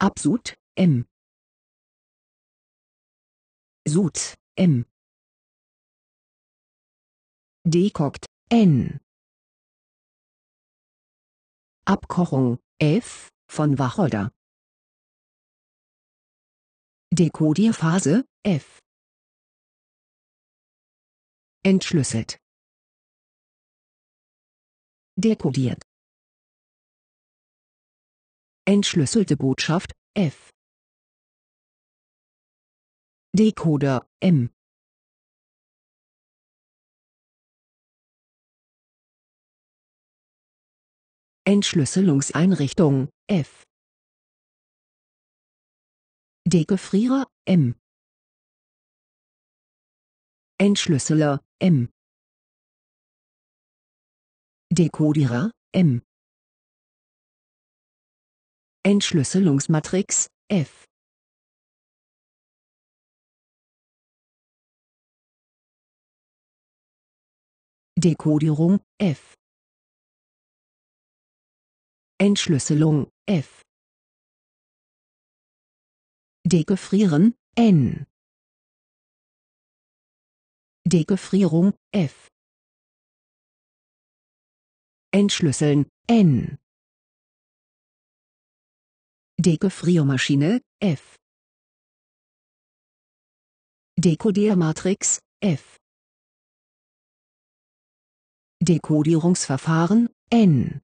Absud, M. Sud, M. Dekokt, N. Abkochung, F, von Wacholder. Dekodierphase, F. Entschlüsselt. Dekodiert. Entschlüsselte Botschaft F Decoder M Entschlüsselungseinrichtung F Dekefrierer M Entschlüsseler M Dekodierer M Entschlüsselungsmatrix F Dekodierung F Entschlüsselung F Dekefrieren N Dekefrierung F Entschlüsseln N Dekofriomaschine F Dekodiermatrix F Dekodierungsverfahren N